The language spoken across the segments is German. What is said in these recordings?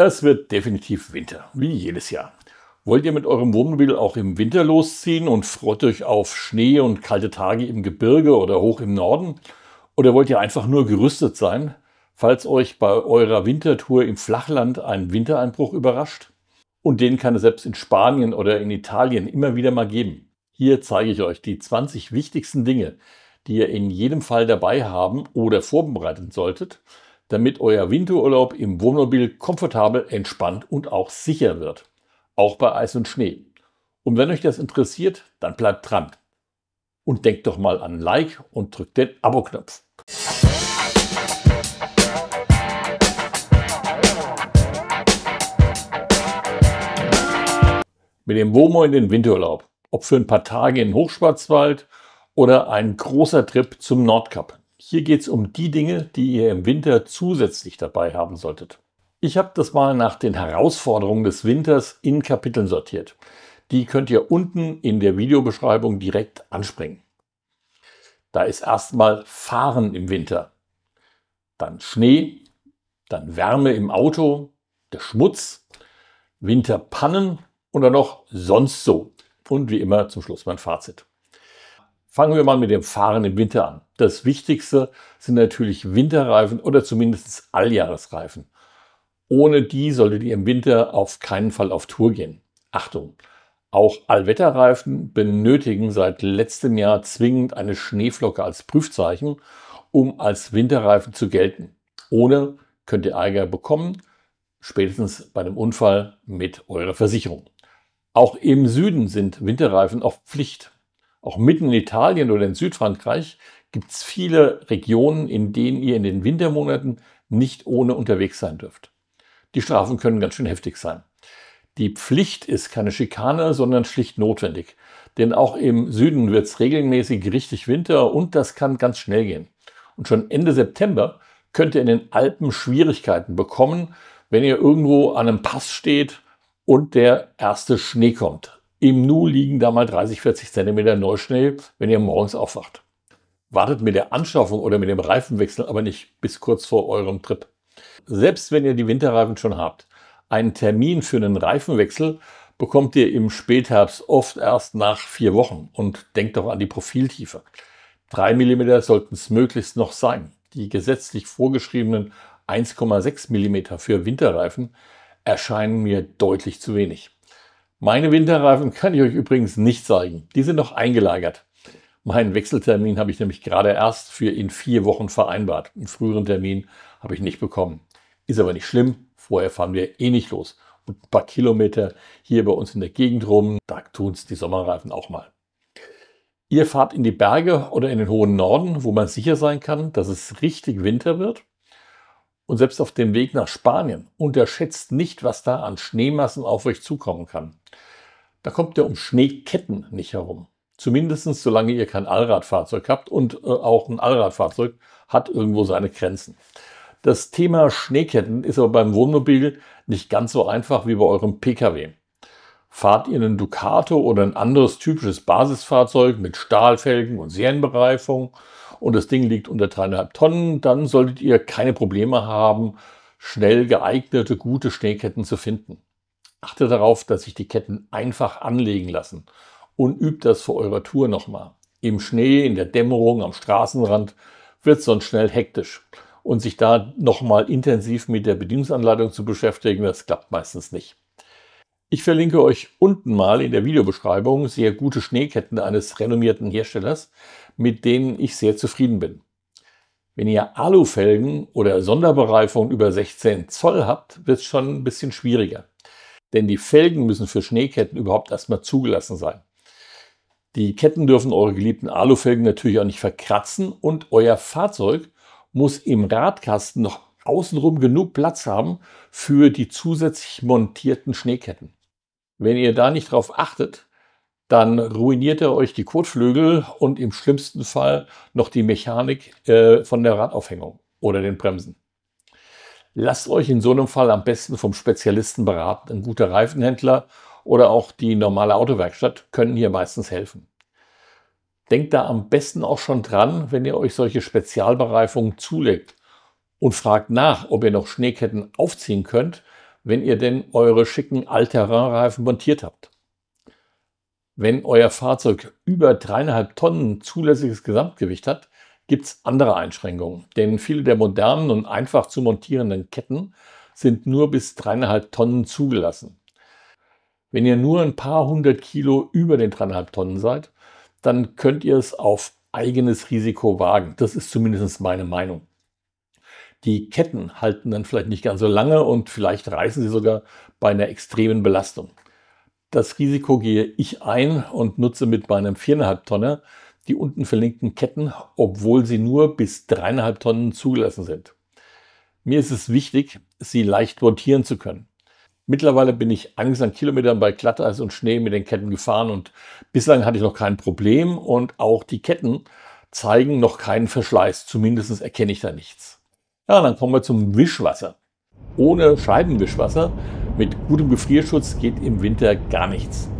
Es wird definitiv Winter, wie jedes Jahr. Wollt ihr mit eurem Wohnmobil auch im Winter losziehen und freut euch auf Schnee und kalte Tage im Gebirge oder hoch im Norden? Oder wollt ihr einfach nur gerüstet sein, falls euch bei eurer Wintertour im Flachland ein Wintereinbruch überrascht? Und den kann es selbst in Spanien oder in Italien immer wieder mal geben. Hier zeige ich euch die 20 wichtigsten Dinge, die ihr in jedem Fall dabei haben oder vorbereiten solltet, damit euer Winterurlaub im Wohnmobil komfortabel, entspannt und auch sicher wird. Auch bei Eis und Schnee. Und wenn euch das interessiert, dann bleibt dran. Und denkt doch mal an Like und drückt den Abo-Knopf. Mit dem WOMO in den Winterurlaub. Ob für ein paar Tage in Hochschwarzwald oder ein großer Trip zum Nordkap. Hier geht es um die Dinge, die ihr im Winter zusätzlich dabei haben solltet. Ich habe das mal nach den Herausforderungen des Winters in Kapiteln sortiert. Die könnt ihr unten in der Videobeschreibung direkt anspringen. Da ist erstmal Fahren im Winter, dann Schnee, dann Wärme im Auto, der Schmutz, Winterpannen oder noch sonst so. Und wie immer zum Schluss mein Fazit. Fangen wir mal mit dem Fahren im Winter an. Das Wichtigste sind natürlich Winterreifen oder zumindest Alljahresreifen. Ohne die solltet ihr im Winter auf keinen Fall auf Tour gehen. Achtung! Auch Allwetterreifen benötigen seit letztem Jahr zwingend eine Schneeflocke als Prüfzeichen, um als Winterreifen zu gelten. Ohne könnt ihr Eiger bekommen, spätestens bei einem Unfall mit eurer Versicherung. Auch im Süden sind Winterreifen oft Pflicht. Auch mitten in Italien oder in Südfrankreich gibt es viele Regionen, in denen ihr in den Wintermonaten nicht ohne unterwegs sein dürft. Die Strafen können ganz schön heftig sein. Die Pflicht ist keine Schikane, sondern schlicht notwendig. Denn auch im Süden wird es regelmäßig richtig Winter und das kann ganz schnell gehen. Und schon Ende September könnt ihr in den Alpen Schwierigkeiten bekommen, wenn ihr irgendwo an einem Pass steht und der erste Schnee kommt. Im Nu liegen da mal 30, 40 cm Neuschnee, wenn ihr morgens aufwacht. Wartet mit der Anschaffung oder mit dem Reifenwechsel aber nicht bis kurz vor eurem Trip. Selbst wenn ihr die Winterreifen schon habt, einen Termin für einen Reifenwechsel bekommt ihr im Spätherbst oft erst nach vier Wochen und denkt doch an die Profiltiefe. 3 mm sollten es möglichst noch sein. Die gesetzlich vorgeschriebenen 1,6 mm für Winterreifen erscheinen mir deutlich zu wenig. Meine Winterreifen kann ich euch übrigens nicht zeigen. Die sind noch eingelagert. Meinen Wechseltermin habe ich nämlich gerade erst für in vier Wochen vereinbart. Einen früheren Termin habe ich nicht bekommen. Ist aber nicht schlimm. Vorher fahren wir eh nicht los. Und ein paar Kilometer hier bei uns in der Gegend rum, da tun es die Sommerreifen auch mal. Ihr fahrt in die Berge oder in den hohen Norden, wo man sicher sein kann, dass es richtig Winter wird. Und selbst auf dem Weg nach Spanien unterschätzt nicht, was da an Schneemassen auf euch zukommen kann. Da kommt ihr um Schneeketten nicht herum. Zumindest solange ihr kein Allradfahrzeug habt und äh, auch ein Allradfahrzeug hat irgendwo seine Grenzen. Das Thema Schneeketten ist aber beim Wohnmobil nicht ganz so einfach wie bei eurem Pkw. Fahrt ihr einen Ducato oder ein anderes typisches Basisfahrzeug mit Stahlfelgen und Serienbereifung, und das Ding liegt unter dreieinhalb Tonnen, dann solltet ihr keine Probleme haben, schnell geeignete, gute Schneeketten zu finden. Achtet darauf, dass sich die Ketten einfach anlegen lassen und übt das vor eurer Tour nochmal. Im Schnee, in der Dämmerung, am Straßenrand wird es sonst schnell hektisch. Und sich da nochmal intensiv mit der Bedienungsanleitung zu beschäftigen, das klappt meistens nicht. Ich verlinke euch unten mal in der Videobeschreibung sehr gute Schneeketten eines renommierten Herstellers, mit denen ich sehr zufrieden bin. Wenn ihr Alufelgen oder Sonderbereifung über 16 Zoll habt, wird es schon ein bisschen schwieriger. Denn die Felgen müssen für Schneeketten überhaupt erstmal zugelassen sein. Die Ketten dürfen eure geliebten Alufelgen natürlich auch nicht verkratzen und euer Fahrzeug muss im Radkasten noch außenrum genug Platz haben für die zusätzlich montierten Schneeketten. Wenn ihr da nicht drauf achtet, dann ruiniert ihr euch die Kotflügel und im schlimmsten Fall noch die Mechanik äh, von der Radaufhängung oder den Bremsen. Lasst euch in so einem Fall am besten vom Spezialisten beraten. Ein guter Reifenhändler oder auch die normale Autowerkstatt können hier meistens helfen. Denkt da am besten auch schon dran, wenn ihr euch solche Spezialbereifungen zulegt und fragt nach, ob ihr noch Schneeketten aufziehen könnt, wenn ihr denn eure schicken Alterrainreifen montiert habt. Wenn euer Fahrzeug über dreieinhalb Tonnen zulässiges Gesamtgewicht hat, gibt es andere Einschränkungen, denn viele der modernen und einfach zu montierenden Ketten sind nur bis dreieinhalb Tonnen zugelassen. Wenn ihr nur ein paar hundert Kilo über den dreieinhalb Tonnen seid, dann könnt ihr es auf eigenes Risiko wagen. Das ist zumindest meine Meinung. Die Ketten halten dann vielleicht nicht ganz so lange und vielleicht reißen sie sogar bei einer extremen Belastung. Das Risiko gehe ich ein und nutze mit meinem 4,5 Tonner die unten verlinkten Ketten, obwohl sie nur bis 3,5 Tonnen zugelassen sind. Mir ist es wichtig, sie leicht montieren zu können. Mittlerweile bin ich einiges an Kilometern bei Glatteis und Schnee mit den Ketten gefahren und bislang hatte ich noch kein Problem und auch die Ketten zeigen noch keinen Verschleiß. Zumindest erkenne ich da nichts. Ja, dann kommen wir zum Wischwasser. Ohne Scheibenwischwasser mit gutem Gefrierschutz geht im Winter gar nichts.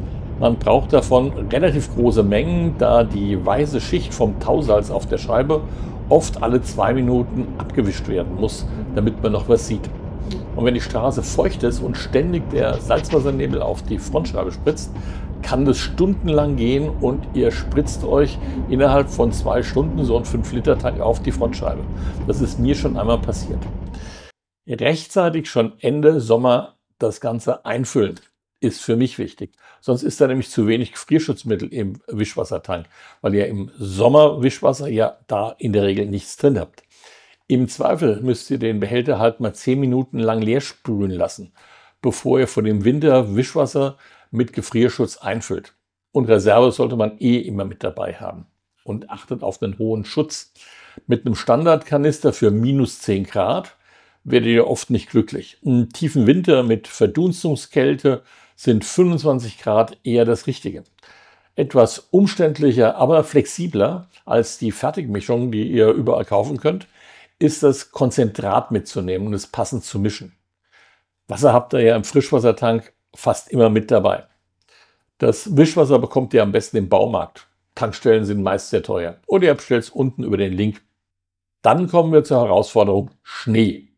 Man braucht davon relativ große Mengen, da die weiße Schicht vom Tausalz auf der Scheibe oft alle zwei Minuten abgewischt werden muss, damit man noch was sieht. Und wenn die Straße feucht ist und ständig der Salzwassernebel auf die Frontscheibe spritzt, kann das stundenlang gehen und ihr spritzt euch innerhalb von zwei Stunden so einen 5-Liter-Tank auf die Frontscheibe. Das ist mir schon einmal passiert. Rechtzeitig schon Ende Sommer das Ganze einfüllen ist für mich wichtig. Sonst ist da nämlich zu wenig Gefrierschutzmittel im Wischwassertank, weil ihr im Sommer Wischwasser ja da in der Regel nichts drin habt. Im Zweifel müsst ihr den Behälter halt mal 10 Minuten lang leer sprühen lassen, bevor ihr von dem Winter Wischwasser mit Gefrierschutz einfüllt. Und Reserve sollte man eh immer mit dabei haben. Und achtet auf einen hohen Schutz. Mit einem Standardkanister für minus 10 Grad werdet ihr oft nicht glücklich. Im tiefen Winter mit Verdunstungskälte sind 25 Grad eher das Richtige. Etwas umständlicher, aber flexibler als die Fertigmischung, die ihr überall kaufen könnt, ist das Konzentrat mitzunehmen und es passend zu mischen. Wasser habt ihr ja im Frischwassertank fast immer mit dabei. Das Wischwasser bekommt ihr am besten im Baumarkt. Tankstellen sind meist sehr teuer. Oder ihr bestellt es unten über den Link. Dann kommen wir zur Herausforderung Schnee.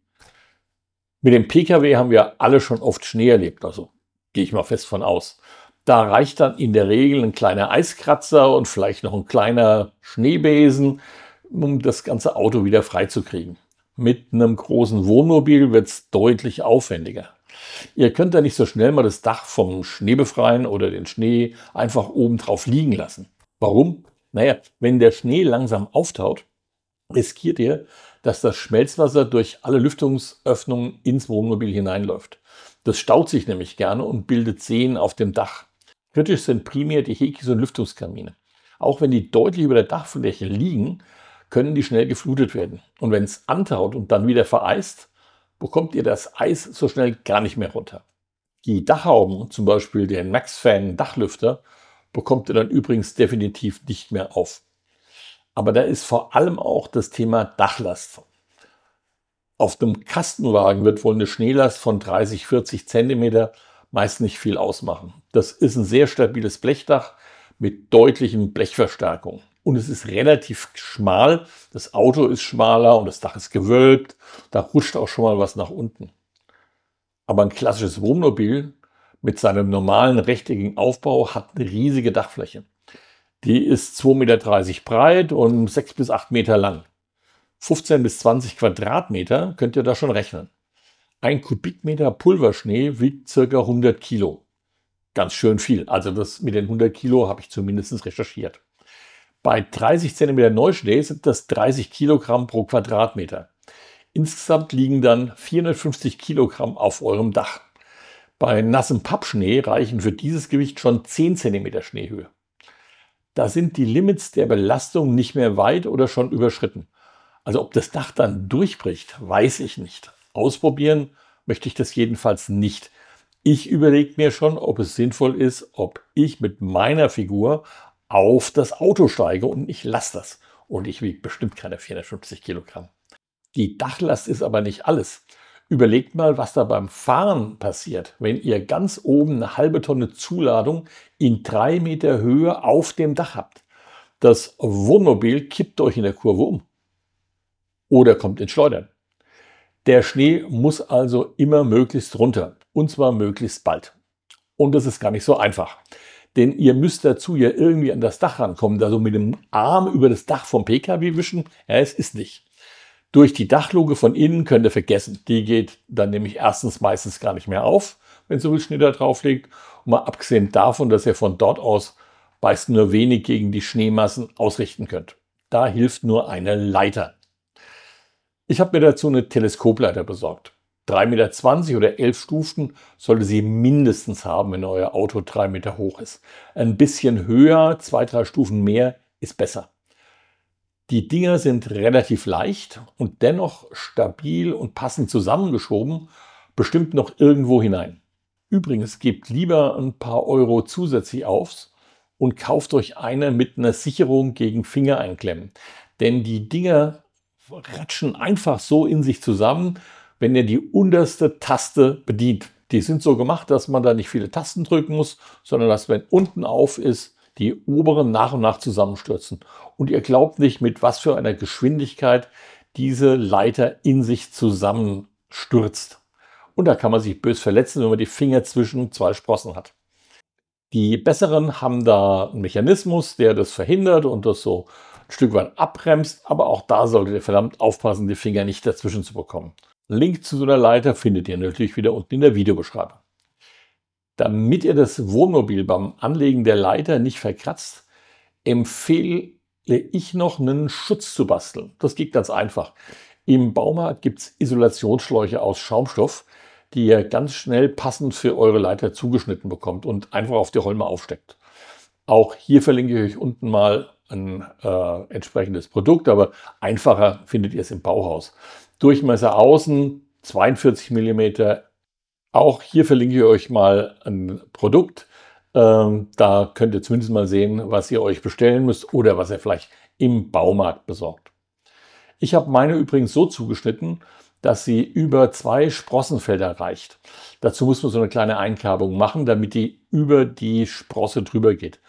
Mit dem Pkw haben wir alle schon oft Schnee erlebt, also gehe ich mal fest von aus. Da reicht dann in der Regel ein kleiner Eiskratzer und vielleicht noch ein kleiner Schneebesen, um das ganze Auto wieder freizukriegen. Mit einem großen Wohnmobil wird es deutlich aufwendiger. Ihr könnt da nicht so schnell mal das Dach vom Schnee befreien oder den Schnee einfach oben drauf liegen lassen. Warum? Naja, wenn der Schnee langsam auftaut, riskiert ihr, dass das Schmelzwasser durch alle Lüftungsöffnungen ins Wohnmobil hineinläuft. Das staut sich nämlich gerne und bildet Seen auf dem Dach. Kritisch sind primär die Hekis und Lüftungskamine. Auch wenn die deutlich über der Dachfläche liegen, können die schnell geflutet werden. Und wenn es antaut und dann wieder vereist, bekommt ihr das Eis so schnell gar nicht mehr runter. Die Dachhauben, zum Beispiel den Max-Fan Dachlüfter, bekommt ihr dann übrigens definitiv nicht mehr auf. Aber da ist vor allem auch das Thema Dachlast. Auf dem Kastenwagen wird wohl eine Schneelast von 30, 40 cm meist nicht viel ausmachen. Das ist ein sehr stabiles Blechdach mit deutlichen Blechverstärkungen und es ist relativ schmal. Das Auto ist schmaler und das Dach ist gewölbt. Da rutscht auch schon mal was nach unten. Aber ein klassisches Wohnmobil mit seinem normalen rechteckigen Aufbau hat eine riesige Dachfläche. Die ist 2,30 Meter breit und 6 bis 8 Meter lang. 15 bis 20 Quadratmeter könnt ihr da schon rechnen. Ein Kubikmeter Pulverschnee wiegt ca. 100 Kilo. Ganz schön viel. Also das mit den 100 Kilo habe ich zumindest recherchiert. Bei 30 cm Neuschnee sind das 30 kg pro Quadratmeter. Insgesamt liegen dann 450 kg auf eurem Dach. Bei nassem Pappschnee reichen für dieses Gewicht schon 10 cm Schneehöhe. Da sind die Limits der Belastung nicht mehr weit oder schon überschritten. Also ob das Dach dann durchbricht, weiß ich nicht. Ausprobieren möchte ich das jedenfalls nicht. Ich überlege mir schon, ob es sinnvoll ist, ob ich mit meiner Figur auf das Auto steige und ich lasse das. Und ich wiege bestimmt keine 450 Kilogramm. Die Dachlast ist aber nicht alles. Überlegt mal, was da beim Fahren passiert, wenn ihr ganz oben eine halbe Tonne Zuladung in drei Meter Höhe auf dem Dach habt. Das Wohnmobil kippt euch in der Kurve um oder kommt ins Schleudern. Der Schnee muss also immer möglichst runter und zwar möglichst bald. Und das ist gar nicht so einfach denn ihr müsst dazu ja irgendwie an das Dach rankommen. da so mit dem Arm über das Dach vom Pkw wischen, ja, es ist nicht. Durch die Dachluke von innen könnt ihr vergessen. Die geht dann nämlich erstens meistens gar nicht mehr auf, wenn so viel Schnee da drauf liegt. Und mal abgesehen davon, dass ihr von dort aus meist nur wenig gegen die Schneemassen ausrichten könnt. Da hilft nur eine Leiter. Ich habe mir dazu eine Teleskopleiter besorgt. 3,20 Meter oder 11 Stufen sollte sie mindestens haben, wenn euer Auto 3 Meter hoch ist. Ein bisschen höher, 2, 3 Stufen mehr ist besser. Die Dinger sind relativ leicht und dennoch stabil und passend zusammengeschoben, bestimmt noch irgendwo hinein. Übrigens, gebt lieber ein paar Euro zusätzlich aufs und kauft euch eine mit einer Sicherung gegen Fingereinklemmen. Denn die Dinger ratschen einfach so in sich zusammen, wenn ihr die unterste Taste bedient. Die sind so gemacht, dass man da nicht viele Tasten drücken muss, sondern dass, wenn unten auf ist, die oberen nach und nach zusammenstürzen. Und ihr glaubt nicht, mit was für einer Geschwindigkeit diese Leiter in sich zusammenstürzt. Und da kann man sich bös verletzen, wenn man die Finger zwischen zwei Sprossen hat. Die Besseren haben da einen Mechanismus, der das verhindert und das so ein Stück weit abbremst. Aber auch da solltet ihr verdammt aufpassen, die Finger nicht dazwischen zu bekommen. Link zu so einer Leiter findet ihr natürlich wieder unten in der Videobeschreibung. Damit ihr das Wohnmobil beim Anlegen der Leiter nicht verkratzt, empfehle ich noch einen Schutz zu basteln. Das geht ganz einfach. Im Baumarkt gibt es Isolationsschläuche aus Schaumstoff, die ihr ganz schnell passend für eure Leiter zugeschnitten bekommt und einfach auf die Holme aufsteckt. Auch hier verlinke ich euch unten mal ein äh, entsprechendes Produkt, aber einfacher findet ihr es im Bauhaus. Durchmesser außen 42 mm. Auch hier verlinke ich euch mal ein Produkt. Ähm, da könnt ihr zumindest mal sehen, was ihr euch bestellen müsst oder was ihr vielleicht im Baumarkt besorgt. Ich habe meine übrigens so zugeschnitten, dass sie über zwei Sprossenfelder reicht. Dazu muss man so eine kleine Einkerbung machen, damit die über die Sprosse drüber geht.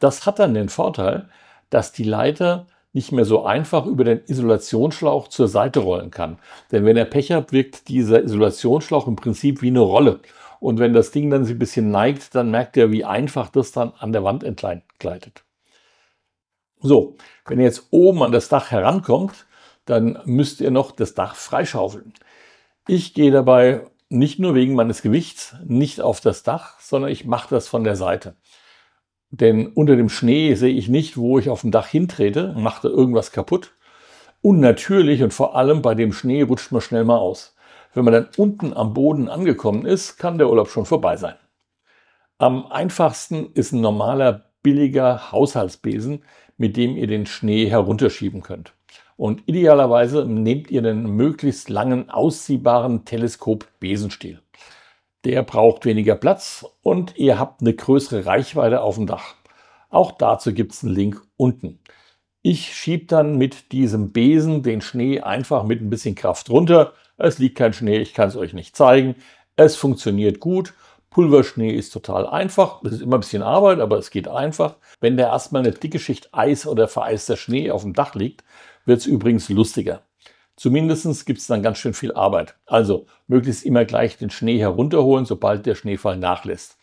Das hat dann den Vorteil, dass die Leiter nicht mehr so einfach über den Isolationsschlauch zur Seite rollen kann. Denn wenn ihr Pech habt, wirkt dieser Isolationsschlauch im Prinzip wie eine Rolle. Und wenn das Ding dann sich ein bisschen neigt, dann merkt ihr, wie einfach das dann an der Wand entlang gleitet. So, wenn ihr jetzt oben an das Dach herankommt, dann müsst ihr noch das Dach freischaufeln. Ich gehe dabei nicht nur wegen meines Gewichts nicht auf das Dach, sondern ich mache das von der Seite. Denn unter dem Schnee sehe ich nicht, wo ich auf dem Dach hintrete und mache irgendwas kaputt. Unnatürlich und vor allem bei dem Schnee rutscht man schnell mal aus. Wenn man dann unten am Boden angekommen ist, kann der Urlaub schon vorbei sein. Am einfachsten ist ein normaler, billiger Haushaltsbesen, mit dem ihr den Schnee herunterschieben könnt. Und idealerweise nehmt ihr den möglichst langen, ausziehbaren Teleskop-Besenstiel. Der braucht weniger Platz und ihr habt eine größere Reichweite auf dem Dach. Auch dazu gibt es einen Link unten. Ich schiebe dann mit diesem Besen den Schnee einfach mit ein bisschen Kraft runter. Es liegt kein Schnee, ich kann es euch nicht zeigen. Es funktioniert gut. Pulverschnee ist total einfach. Es ist immer ein bisschen Arbeit, aber es geht einfach. Wenn da erstmal eine dicke Schicht Eis oder vereister Schnee auf dem Dach liegt, wird es übrigens lustiger. Zumindest gibt es dann ganz schön viel Arbeit. Also möglichst immer gleich den Schnee herunterholen, sobald der Schneefall nachlässt.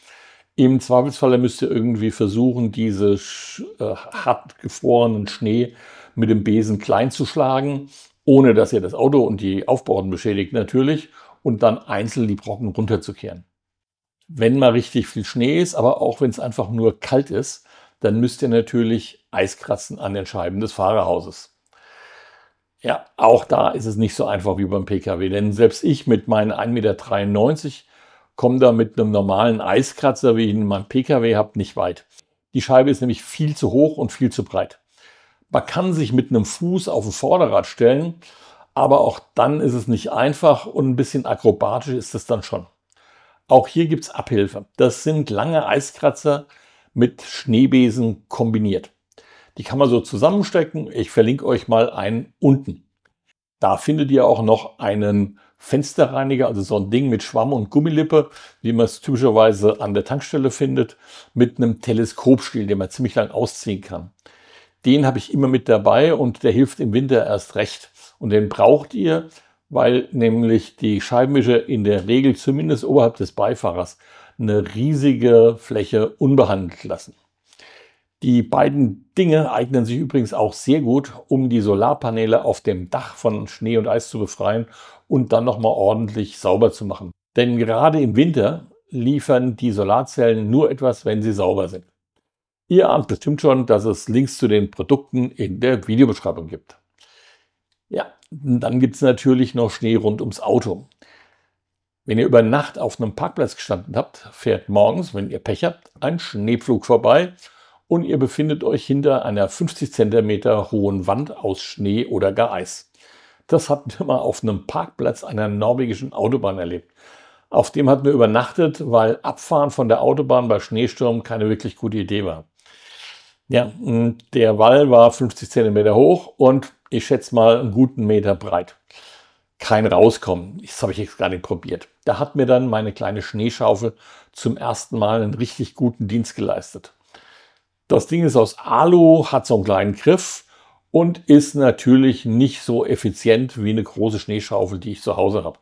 Im Zweifelsfall müsst ihr irgendwie versuchen, diese äh, hart gefrorenen Schnee mit dem Besen klein zu schlagen, ohne dass ihr das Auto und die Aufbauten beschädigt natürlich, und dann einzeln die Brocken runterzukehren. Wenn mal richtig viel Schnee ist, aber auch wenn es einfach nur kalt ist, dann müsst ihr natürlich Eiskratzen an den Scheiben des Fahrerhauses. Ja, auch da ist es nicht so einfach wie beim Pkw, denn selbst ich mit meinen 1,93 Meter komme da mit einem normalen Eiskratzer, wie ich ihn in meinem Pkw habe, nicht weit. Die Scheibe ist nämlich viel zu hoch und viel zu breit. Man kann sich mit einem Fuß auf ein Vorderrad stellen, aber auch dann ist es nicht einfach und ein bisschen akrobatisch ist es dann schon. Auch hier gibt es Abhilfe. Das sind lange Eiskratzer mit Schneebesen kombiniert. Die kann man so zusammenstecken. Ich verlinke euch mal einen unten. Da findet ihr auch noch einen Fensterreiniger, also so ein Ding mit Schwamm und Gummilippe, wie man es typischerweise an der Tankstelle findet, mit einem Teleskopstiel, den man ziemlich lang ausziehen kann. Den habe ich immer mit dabei und der hilft im Winter erst recht. Und den braucht ihr, weil nämlich die Scheibenwischer in der Regel zumindest oberhalb des Beifahrers eine riesige Fläche unbehandelt lassen. Die beiden Dinge eignen sich übrigens auch sehr gut, um die Solarpaneele auf dem Dach von Schnee und Eis zu befreien und dann nochmal ordentlich sauber zu machen. Denn gerade im Winter liefern die Solarzellen nur etwas, wenn sie sauber sind. Ihr ahnt bestimmt schon, dass es Links zu den Produkten in der Videobeschreibung gibt. Ja, dann gibt es natürlich noch Schnee rund ums Auto. Wenn ihr über Nacht auf einem Parkplatz gestanden habt, fährt morgens, wenn ihr Pech habt, ein Schneepflug vorbei – und ihr befindet euch hinter einer 50 Zentimeter hohen Wand aus Schnee oder gar Eis. Das hatten wir mal auf einem Parkplatz einer norwegischen Autobahn erlebt. Auf dem hatten wir übernachtet, weil Abfahren von der Autobahn bei Schneestürmen keine wirklich gute Idee war. Ja, der Wall war 50 Zentimeter hoch und ich schätze mal einen guten Meter breit. Kein Rauskommen. Das habe ich jetzt gar nicht probiert. Da hat mir dann meine kleine Schneeschaufel zum ersten Mal einen richtig guten Dienst geleistet. Das Ding ist aus Alu, hat so einen kleinen Griff und ist natürlich nicht so effizient wie eine große Schneeschaufel, die ich zu Hause habe.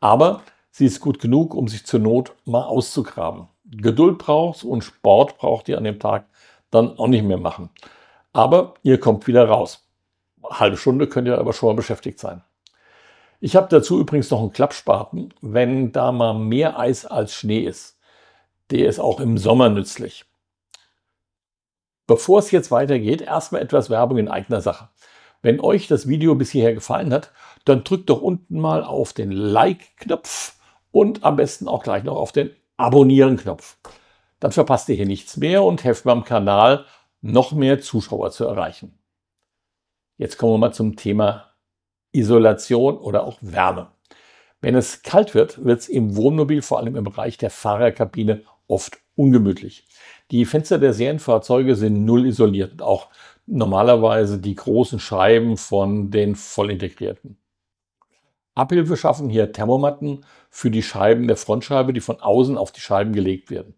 Aber sie ist gut genug, um sich zur Not mal auszugraben. Geduld braucht und Sport braucht ihr an dem Tag dann auch nicht mehr machen. Aber ihr kommt wieder raus. Eine halbe Stunde könnt ihr aber schon mal beschäftigt sein. Ich habe dazu übrigens noch einen Klappspaten, wenn da mal mehr Eis als Schnee ist. Der ist auch im Sommer nützlich. Bevor es jetzt weitergeht, erstmal etwas Werbung in eigener Sache. Wenn euch das Video bis hierher gefallen hat, dann drückt doch unten mal auf den Like-Knopf und am besten auch gleich noch auf den Abonnieren-Knopf. Dann verpasst ihr hier nichts mehr und helft meinem Kanal, noch mehr Zuschauer zu erreichen. Jetzt kommen wir mal zum Thema Isolation oder auch Wärme. Wenn es kalt wird, wird es im Wohnmobil, vor allem im Bereich der Fahrerkabine, oft ungemütlich. Die Fenster der Serienfahrzeuge sind null isoliert, auch normalerweise die großen Scheiben von den voll integrierten. Abhilfe schaffen hier Thermomatten für die Scheiben der Frontscheibe, die von außen auf die Scheiben gelegt werden.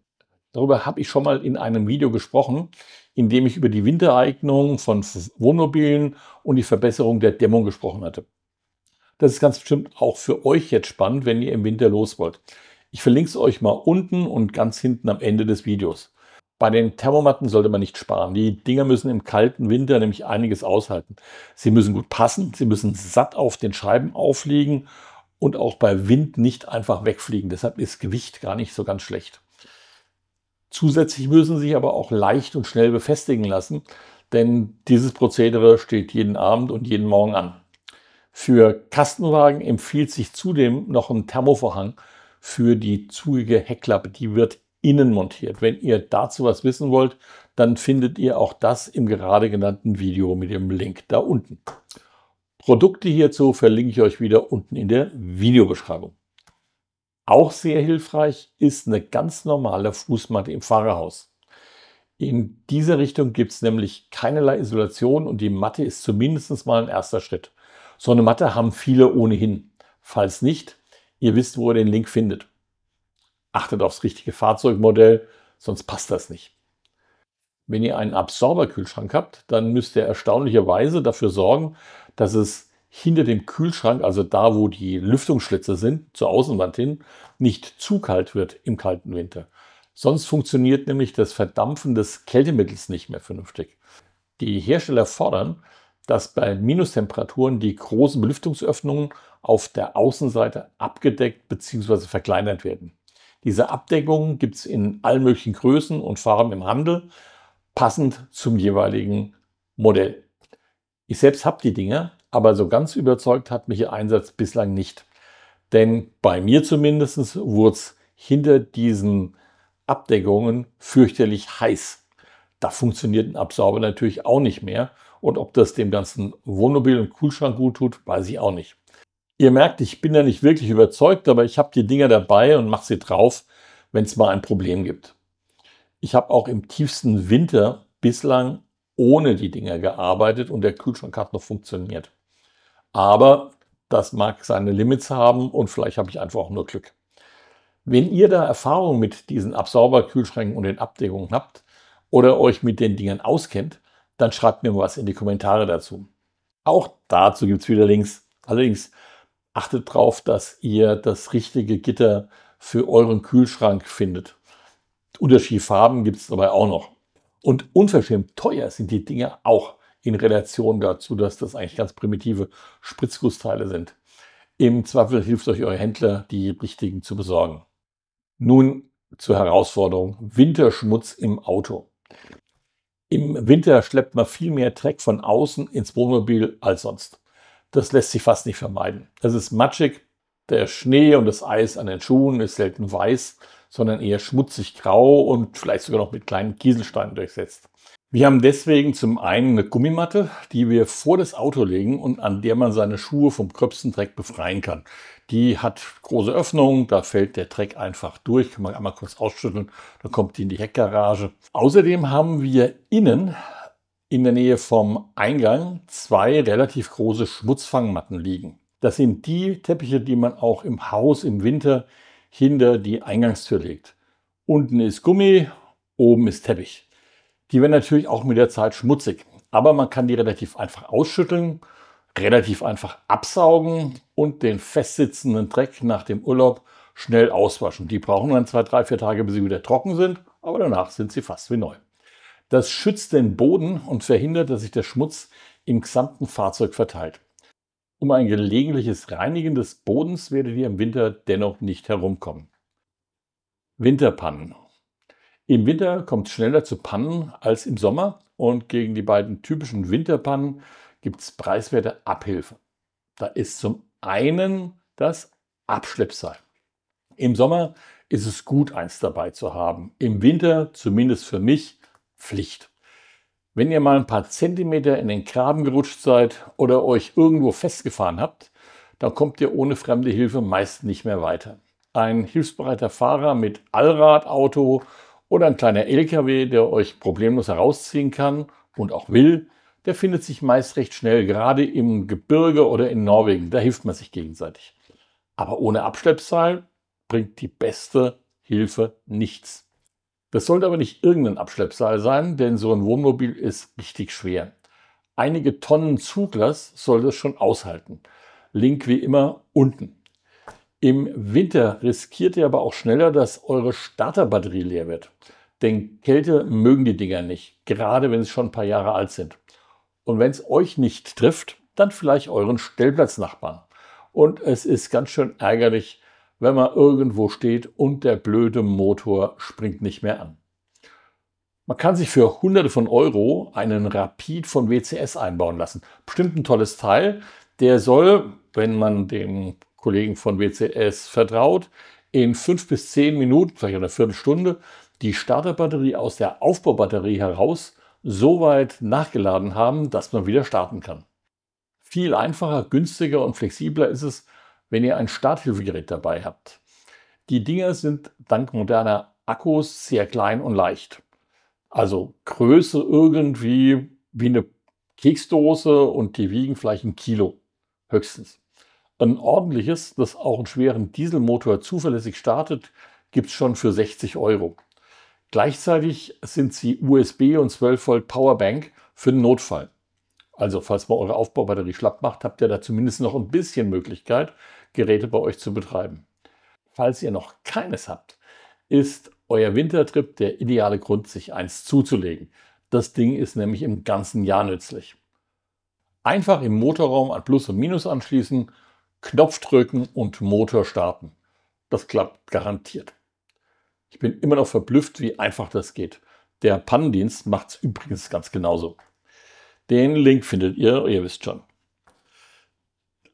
Darüber habe ich schon mal in einem Video gesprochen, in dem ich über die Wintereignung von Wohnmobilen und die Verbesserung der Dämmung gesprochen hatte. Das ist ganz bestimmt auch für euch jetzt spannend, wenn ihr im Winter los wollt. Ich verlinke es euch mal unten und ganz hinten am Ende des Videos. Bei den Thermomatten sollte man nicht sparen. Die Dinger müssen im kalten Winter nämlich einiges aushalten. Sie müssen gut passen, sie müssen satt auf den Scheiben aufliegen und auch bei Wind nicht einfach wegfliegen. Deshalb ist Gewicht gar nicht so ganz schlecht. Zusätzlich müssen sie sich aber auch leicht und schnell befestigen lassen, denn dieses Prozedere steht jeden Abend und jeden Morgen an. Für Kastenwagen empfiehlt sich zudem noch ein Thermovorhang, für die zugige Heckklappe. Die wird innen montiert. Wenn ihr dazu was wissen wollt, dann findet ihr auch das im gerade genannten Video mit dem Link da unten. Produkte hierzu verlinke ich euch wieder unten in der Videobeschreibung. Auch sehr hilfreich ist eine ganz normale Fußmatte im Fahrerhaus. In dieser Richtung gibt es nämlich keinerlei Isolation und die Matte ist zumindest mal ein erster Schritt. So eine Matte haben viele ohnehin. Falls nicht, Ihr wisst, wo ihr den Link findet. Achtet aufs richtige Fahrzeugmodell, sonst passt das nicht. Wenn ihr einen Absorberkühlschrank habt, dann müsst ihr erstaunlicherweise dafür sorgen, dass es hinter dem Kühlschrank, also da, wo die Lüftungsschlitze sind, zur Außenwand hin, nicht zu kalt wird im kalten Winter. Sonst funktioniert nämlich das Verdampfen des Kältemittels nicht mehr vernünftig. Die Hersteller fordern, dass bei Minustemperaturen die großen Belüftungsöffnungen auf der Außenseite abgedeckt bzw. verkleinert werden. Diese Abdeckungen gibt es in allen möglichen Größen und Farben im Handel, passend zum jeweiligen Modell. Ich selbst habe die Dinger, aber so ganz überzeugt hat mich ihr Einsatz bislang nicht. Denn bei mir zumindest wurde es hinter diesen Abdeckungen fürchterlich heiß. Da funktioniert ein Absorber natürlich auch nicht mehr und ob das dem ganzen Wohnmobil und Kühlschrank gut tut, weiß ich auch nicht. Ihr merkt, ich bin da nicht wirklich überzeugt, aber ich habe die Dinger dabei und mache sie drauf, wenn es mal ein Problem gibt. Ich habe auch im tiefsten Winter bislang ohne die Dinger gearbeitet und der Kühlschrank hat noch funktioniert. Aber das mag seine Limits haben und vielleicht habe ich einfach auch nur Glück. Wenn ihr da Erfahrung mit diesen Absorberkühlschränken und den Abdeckungen habt oder euch mit den Dingern auskennt, dann schreibt mir was in die Kommentare dazu. Auch dazu gibt es wieder Links. Allerdings achtet darauf, dass ihr das richtige Gitter für euren Kühlschrank findet. Unterschiedliche Farben gibt es dabei auch noch. Und unverschämt teuer sind die Dinger auch in Relation dazu, dass das eigentlich ganz primitive Spritzgussteile sind. Im Zweifel hilft euch euer Händler, die richtigen zu besorgen. Nun zur Herausforderung Winterschmutz im Auto. Im Winter schleppt man viel mehr Dreck von außen ins Wohnmobil als sonst. Das lässt sich fast nicht vermeiden. Es ist matschig, der Schnee und das Eis an den Schuhen ist selten weiß, sondern eher schmutzig grau und vielleicht sogar noch mit kleinen Kieselsteinen durchsetzt. Wir haben deswegen zum einen eine Gummimatte, die wir vor das Auto legen und an der man seine Schuhe vom gröbsten Dreck befreien kann. Die hat große Öffnungen, da fällt der Dreck einfach durch, kann man einmal kurz ausschütteln, dann kommt die in die Heckgarage. Außerdem haben wir innen in der Nähe vom Eingang zwei relativ große Schmutzfangmatten liegen. Das sind die Teppiche, die man auch im Haus im Winter hinter die Eingangstür legt. Unten ist Gummi, oben ist Teppich. Die werden natürlich auch mit der Zeit schmutzig. Aber man kann die relativ einfach ausschütteln, relativ einfach absaugen und den festsitzenden Dreck nach dem Urlaub schnell auswaschen. Die brauchen dann zwei, drei, vier Tage, bis sie wieder trocken sind, aber danach sind sie fast wie neu. Das schützt den Boden und verhindert, dass sich der Schmutz im gesamten Fahrzeug verteilt. Um ein gelegentliches Reinigen des Bodens werdet ihr im Winter dennoch nicht herumkommen. Winterpannen. Im Winter kommt es schneller zu Pannen als im Sommer und gegen die beiden typischen Winterpannen gibt es preiswerte Abhilfe. Da ist zum einen das Abschleppseil. Im Sommer ist es gut, eins dabei zu haben. Im Winter, zumindest für mich, Pflicht. Wenn ihr mal ein paar Zentimeter in den Graben gerutscht seid oder euch irgendwo festgefahren habt, dann kommt ihr ohne fremde Hilfe meist nicht mehr weiter. Ein hilfsbereiter Fahrer mit Allradauto oder ein kleiner LKW, der euch problemlos herausziehen kann und auch will, der findet sich meist recht schnell, gerade im Gebirge oder in Norwegen. Da hilft man sich gegenseitig. Aber ohne Abschleppseil bringt die beste Hilfe nichts. Das sollte aber nicht irgendein Abschleppseil sein, denn so ein Wohnmobil ist richtig schwer. Einige Tonnen Zuglass soll das schon aushalten. Link wie immer unten. Im Winter riskiert ihr aber auch schneller, dass eure Starterbatterie leer wird. Denn Kälte mögen die Dinger nicht, gerade wenn sie schon ein paar Jahre alt sind. Und wenn es euch nicht trifft, dann vielleicht euren Stellplatznachbarn. Und es ist ganz schön ärgerlich, wenn man irgendwo steht und der blöde Motor springt nicht mehr an. Man kann sich für hunderte von Euro einen Rapid von WCS einbauen lassen. Bestimmt ein tolles Teil. Der soll, wenn man dem Kollegen von WCS vertraut, in fünf bis zehn Minuten, vielleicht eine Viertelstunde, die Starterbatterie aus der Aufbaubatterie heraus so weit nachgeladen haben, dass man wieder starten kann. Viel einfacher, günstiger und flexibler ist es, wenn ihr ein Starthilfegerät dabei habt. Die Dinger sind dank moderner Akkus sehr klein und leicht. Also Größe irgendwie wie eine Keksdose und die wiegen vielleicht ein Kilo höchstens ein ordentliches, das auch einen schweren Dieselmotor zuverlässig startet, gibt es schon für 60 Euro. Gleichzeitig sind sie USB und 12 Volt Powerbank für den Notfall. Also falls mal eure Aufbaubatterie schlapp macht, habt ihr da zumindest noch ein bisschen Möglichkeit, Geräte bei euch zu betreiben. Falls ihr noch keines habt, ist euer Wintertrip der ideale Grund, sich eins zuzulegen. Das Ding ist nämlich im ganzen Jahr nützlich. Einfach im Motorraum an Plus und Minus anschließen Knopf drücken und Motor starten. Das klappt garantiert. Ich bin immer noch verblüfft, wie einfach das geht. Der Pannendienst macht es übrigens ganz genauso. Den Link findet ihr, ihr wisst schon.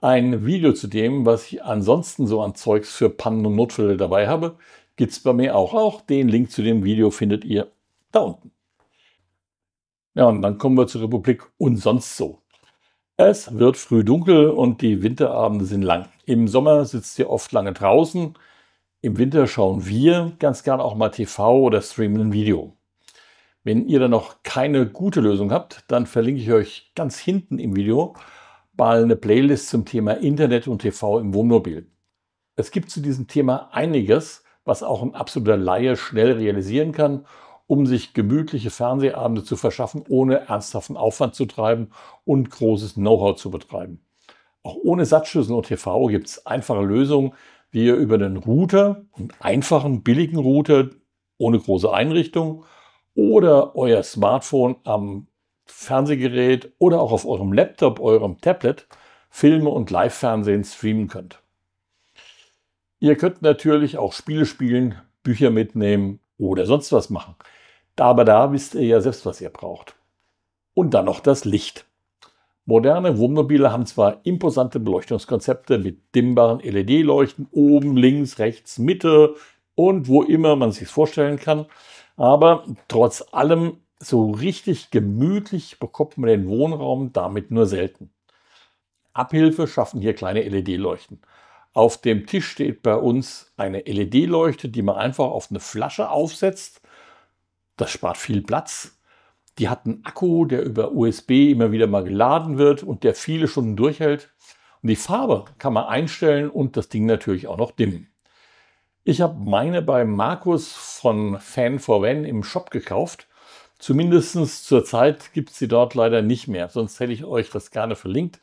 Ein Video zu dem, was ich ansonsten so an Zeugs für Pannen und Notfälle dabei habe, gibt es bei mir auch. Auch den Link zu dem Video findet ihr da unten. Ja, und dann kommen wir zur Republik und sonst so. Es wird früh dunkel und die Winterabende sind lang. Im Sommer sitzt ihr oft lange draußen. Im Winter schauen wir ganz gern auch mal TV oder streamen ein Video. Wenn ihr da noch keine gute Lösung habt, dann verlinke ich euch ganz hinten im Video mal eine Playlist zum Thema Internet und TV im Wohnmobil. Es gibt zu diesem Thema einiges, was auch ein absoluter Laie schnell realisieren kann um sich gemütliche Fernsehabende zu verschaffen, ohne ernsthaften Aufwand zu treiben und großes Know-how zu betreiben. Auch ohne Satzschlüssel und TV gibt es einfache Lösungen, wie ihr über den Router, einen einfachen, billigen Router ohne große Einrichtung oder euer Smartphone am Fernsehgerät oder auch auf eurem Laptop, eurem Tablet Filme und Live-Fernsehen streamen könnt. Ihr könnt natürlich auch Spiele spielen, Bücher mitnehmen oder sonst was machen. Aber da wisst ihr ja selbst, was ihr braucht. Und dann noch das Licht. Moderne Wohnmobile haben zwar imposante Beleuchtungskonzepte mit dimmbaren LED-Leuchten oben, links, rechts, Mitte und wo immer man sich vorstellen kann, aber trotz allem so richtig gemütlich bekommt man den Wohnraum damit nur selten. Abhilfe schaffen hier kleine LED-Leuchten. Auf dem Tisch steht bei uns eine LED-Leuchte, die man einfach auf eine Flasche aufsetzt das spart viel Platz. Die hat einen Akku, der über USB immer wieder mal geladen wird und der viele Stunden durchhält. Und die Farbe kann man einstellen und das Ding natürlich auch noch dimmen. Ich habe meine bei Markus von Fan 4 Van im Shop gekauft. Zumindest zur Zeit gibt es sie dort leider nicht mehr, sonst hätte ich euch das gerne verlinkt.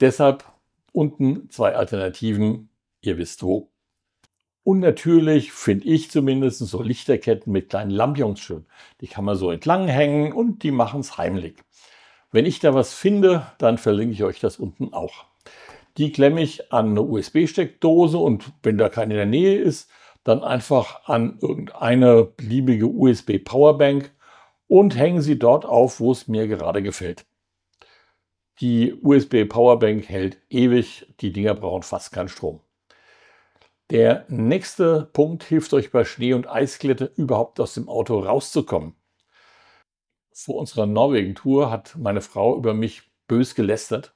Deshalb unten zwei Alternativen, ihr wisst wo. Und natürlich finde ich zumindest so Lichterketten mit kleinen Lampions schön. Die kann man so entlang hängen und die machen es heimlich. Wenn ich da was finde, dann verlinke ich euch das unten auch. Die klemme ich an eine USB-Steckdose und wenn da keine in der Nähe ist, dann einfach an irgendeine beliebige USB-Powerbank und hänge sie dort auf, wo es mir gerade gefällt. Die USB-Powerbank hält ewig, die Dinger brauchen fast keinen Strom. Der nächste Punkt hilft euch bei Schnee- und Eisglätte überhaupt aus dem Auto rauszukommen. Vor unserer Norwegen-Tour hat meine Frau über mich bös gelästert,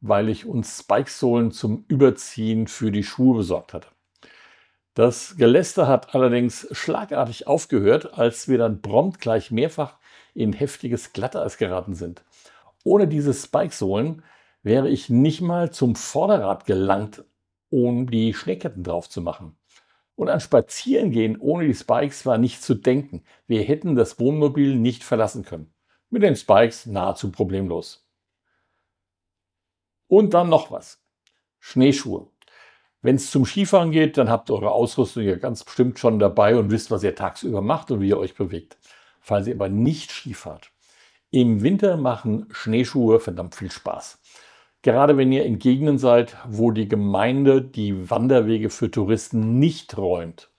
weil ich uns Spikesohlen zum Überziehen für die Schuhe besorgt hatte. Das Geläster hat allerdings schlagartig aufgehört, als wir dann prompt gleich mehrfach in heftiges Glatteis geraten sind. Ohne diese Spikesohlen wäre ich nicht mal zum Vorderrad gelangt um die Schneeketten drauf zu machen. Und an Spazierengehen ohne die Spikes war nicht zu denken. Wir hätten das Wohnmobil nicht verlassen können. Mit den Spikes nahezu problemlos. Und dann noch was. Schneeschuhe. Wenn es zum Skifahren geht, dann habt ihr eure Ausrüstung ja ganz bestimmt schon dabei und wisst, was ihr tagsüber macht und wie ihr euch bewegt. Falls ihr aber nicht Skifahrt. Im Winter machen Schneeschuhe verdammt viel Spaß. Gerade wenn ihr in Gegenden seid, wo die Gemeinde die Wanderwege für Touristen nicht räumt.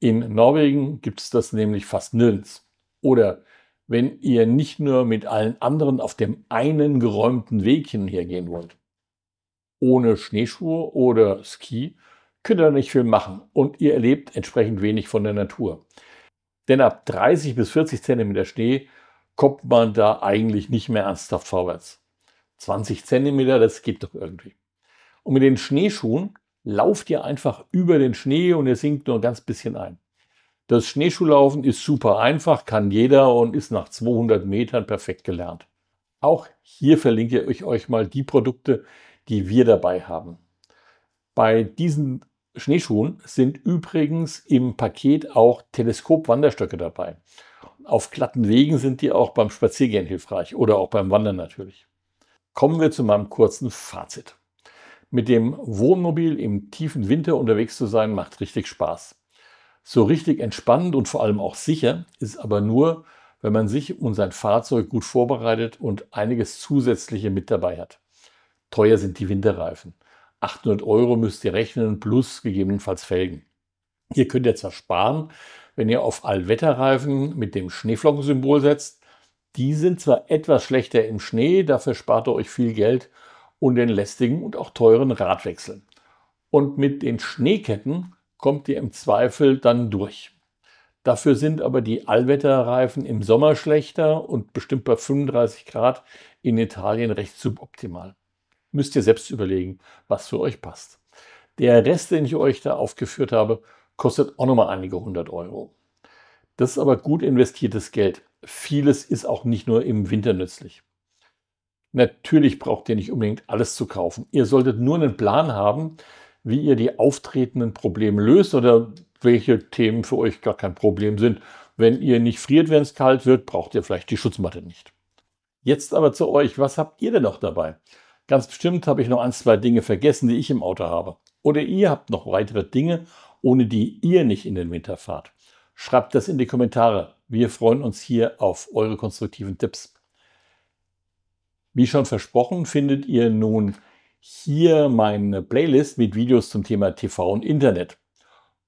In Norwegen gibt es das nämlich fast nirgends. Oder wenn ihr nicht nur mit allen anderen auf dem einen geräumten Weg hinhergehen wollt. Ohne Schneeschuhe oder Ski könnt ihr nicht viel machen und ihr erlebt entsprechend wenig von der Natur. Denn ab 30 bis 40 cm Schnee kommt man da eigentlich nicht mehr ernsthaft vorwärts. 20 Zentimeter, das geht doch irgendwie. Und mit den Schneeschuhen lauft ihr einfach über den Schnee und ihr sinkt nur ein ganz bisschen ein. Das Schneeschuhlaufen ist super einfach, kann jeder und ist nach 200 Metern perfekt gelernt. Auch hier verlinke ich euch mal die Produkte, die wir dabei haben. Bei diesen Schneeschuhen sind übrigens im Paket auch Teleskopwanderstöcke dabei. Auf glatten Wegen sind die auch beim Spaziergehen hilfreich oder auch beim Wandern natürlich. Kommen wir zu meinem kurzen Fazit. Mit dem Wohnmobil im tiefen Winter unterwegs zu sein, macht richtig Spaß. So richtig entspannend und vor allem auch sicher ist aber nur, wenn man sich und sein Fahrzeug gut vorbereitet und einiges Zusätzliche mit dabei hat. Teuer sind die Winterreifen. 800 Euro müsst ihr rechnen plus gegebenenfalls Felgen. Ihr könnt ihr zwar sparen, wenn ihr auf Allwetterreifen mit dem Schneeflockensymbol setzt, die sind zwar etwas schlechter im Schnee, dafür spart ihr euch viel Geld und den lästigen und auch teuren Radwechsel. Und mit den Schneeketten kommt ihr im Zweifel dann durch. Dafür sind aber die Allwetterreifen im Sommer schlechter und bestimmt bei 35 Grad in Italien recht suboptimal. Müsst ihr selbst überlegen, was für euch passt. Der Rest, den ich euch da aufgeführt habe, kostet auch nochmal einige hundert Euro. Das ist aber gut investiertes Geld vieles ist auch nicht nur im Winter nützlich. Natürlich braucht ihr nicht unbedingt alles zu kaufen. Ihr solltet nur einen Plan haben, wie ihr die auftretenden Probleme löst oder welche Themen für euch gar kein Problem sind. Wenn ihr nicht friert, wenn es kalt wird, braucht ihr vielleicht die Schutzmatte nicht. Jetzt aber zu euch, was habt ihr denn noch dabei? Ganz bestimmt habe ich noch ein, zwei Dinge vergessen, die ich im Auto habe. Oder ihr habt noch weitere Dinge, ohne die ihr nicht in den Winter fahrt. Schreibt das in die Kommentare. Wir freuen uns hier auf eure konstruktiven Tipps. Wie schon versprochen, findet ihr nun hier meine Playlist mit Videos zum Thema TV und Internet.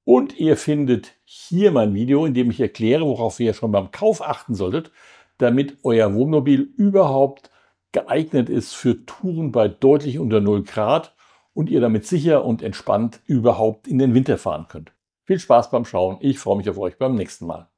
Und ihr findet hier mein Video, in dem ich erkläre, worauf ihr schon beim Kauf achten solltet, damit euer Wohnmobil überhaupt geeignet ist für Touren bei deutlich unter 0 Grad und ihr damit sicher und entspannt überhaupt in den Winter fahren könnt. Viel Spaß beim Schauen. Ich freue mich auf euch beim nächsten Mal.